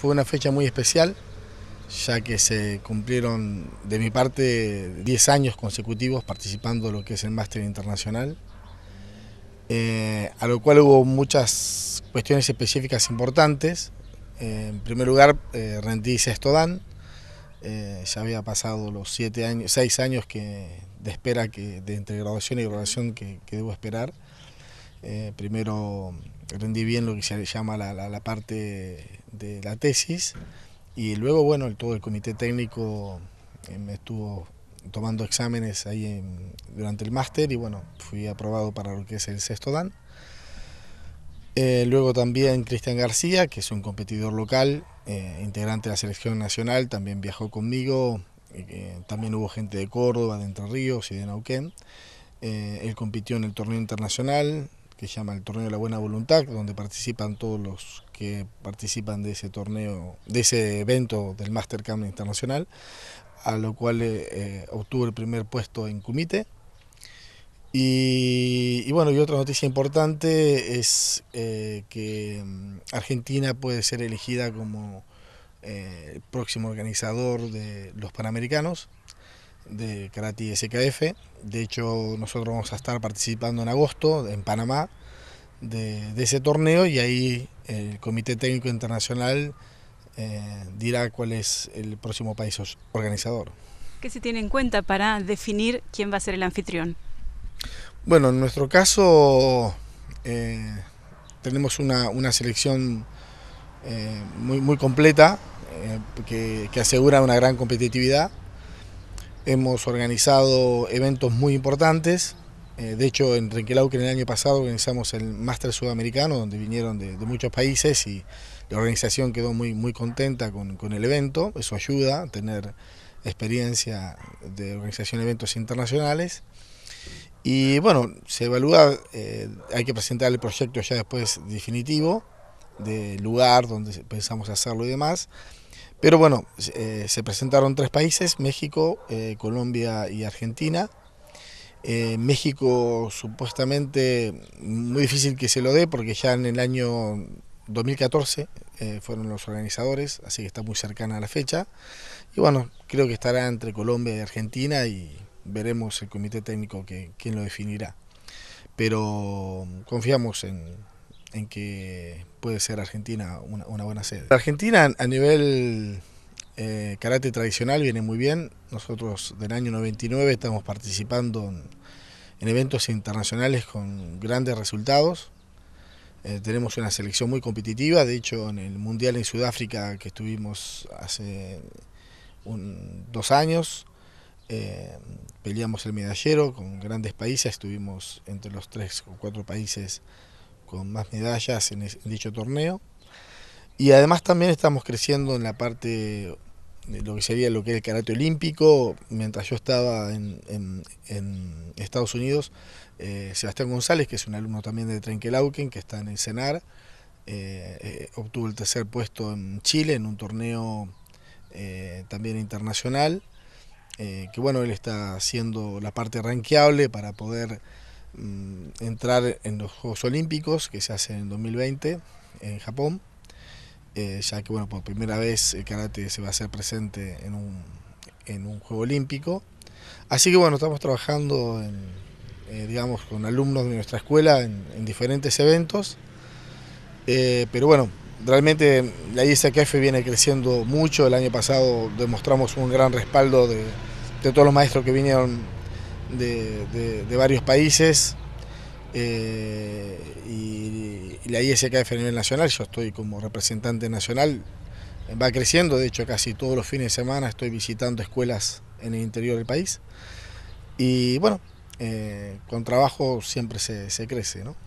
Fue una fecha muy especial, ya que se cumplieron de mi parte 10 años consecutivos participando en lo que es el máster internacional, eh, a lo cual hubo muchas cuestiones específicas importantes. Eh, en primer lugar, eh, rendí sexto dan, eh, ya había pasado los años, 6 años que, de espera, que, de entre graduación y graduación que, que debo esperar. primero rendí bien lo que se llama la, la, parte de la tesis y luego, bueno, todo el comité técnico eh, me estuvo tomando exámenes ahí durante el máster y bueno, fui aprobado para lo que es el sexto DAN. Eh, luego también Cristian García, que es un competidor local, eh, integrante de la selección nacional, también viajó conmigo. también hubo gente de Córdoba, de Entre Ríos y de Nauquén. él compitió en el torneo internacional, que se llama el Torneo de la Buena Voluntad, donde participan todos los que participan de ese torneo, de ese evento del Mastercam Internacional, a lo cual eh, eh, obtuvo el primer puesto en comité. Y, bueno, y otra noticia importante es eh, que mm, Argentina puede ser elegida como el próximo organizador de los Panamericanos de Karate SKF. De hecho, nosotros vamos a estar participando en agosto en Panamá de, ese torneo y ahí el Comité Técnico Internacional eh, dirá cuál es el próximo país organizador. ¿Qué se tiene en cuenta para definir quién va a ser el anfitrión? Bueno, en nuestro caso eh, tenemos una, selección eh, muy, completa que, que asegura una gran competitividad. Hemos organizado eventos muy importantes. Eh, de hecho, en en el año pasado organizamos el Máster Sudamericano, donde vinieron de, muchos países y la organización quedó muy, muy contenta con, el evento. Eso ayuda a tener experiencia de organización de eventos internacionales. Y bueno, se evalúa, eh, hay que presentar el proyecto ya después definitivo, del lugar donde pensamos hacerlo y demás. Pero bueno, eh, se presentaron tres países, México, eh, Colombia y Argentina. Eh, México supuestamente muy difícil que se lo dé porque ya en el año 2014 fueron los organizadores, así que está muy cercana a la fecha. Y bueno, creo que estará entre Colombia y Argentina y veremos el comité técnico que, quién lo definirá. Pero confiamos en, en que puede ser Argentina una, buena sede. Argentina a nivel eh, karate tradicional viene muy bien. Nosotros del año 99 estamos participando en, eventos internacionales con grandes resultados. Eh, tenemos una selección muy competitiva, de hecho en el Mundial en Sudáfrica que estuvimos hace un, dos años, eh, peleamos el medallero con grandes países, estuvimos entre los tres o cuatro países con más medallas en, dicho torneo. Y además también estamos creciendo en la parte de lo que sería lo que es el karate olímpico. Mientras yo estaba en, en, Estados Unidos, eh, Sebastián González, que es un alumno también de Trenkelauken, que está en el CENAR, eh, eh, obtuvo el tercer puesto en Chile en un torneo también internacional. que bueno, él está haciendo la parte ranqueable para poder Mm, entrar en los Juegos Olímpicos que se hacen en 2020 en Japón, eh, ya que bueno, por primera vez el karate se va a hacer presente en un, en un Juego Olímpico. Así que bueno, estamos trabajando eh, digamos, con alumnos de nuestra escuela en, diferentes eventos, eh, pero bueno, realmente la ISKF viene creciendo mucho, el año pasado demostramos un gran respaldo de, de todos los maestros que vinieron de, varios países eh, y, la ISKF a nivel nacional, yo estoy como representante nacional, va creciendo, de hecho casi todos los fines de semana estoy visitando escuelas en el interior del país y bueno, eh, con trabajo siempre se, se crece, ¿no?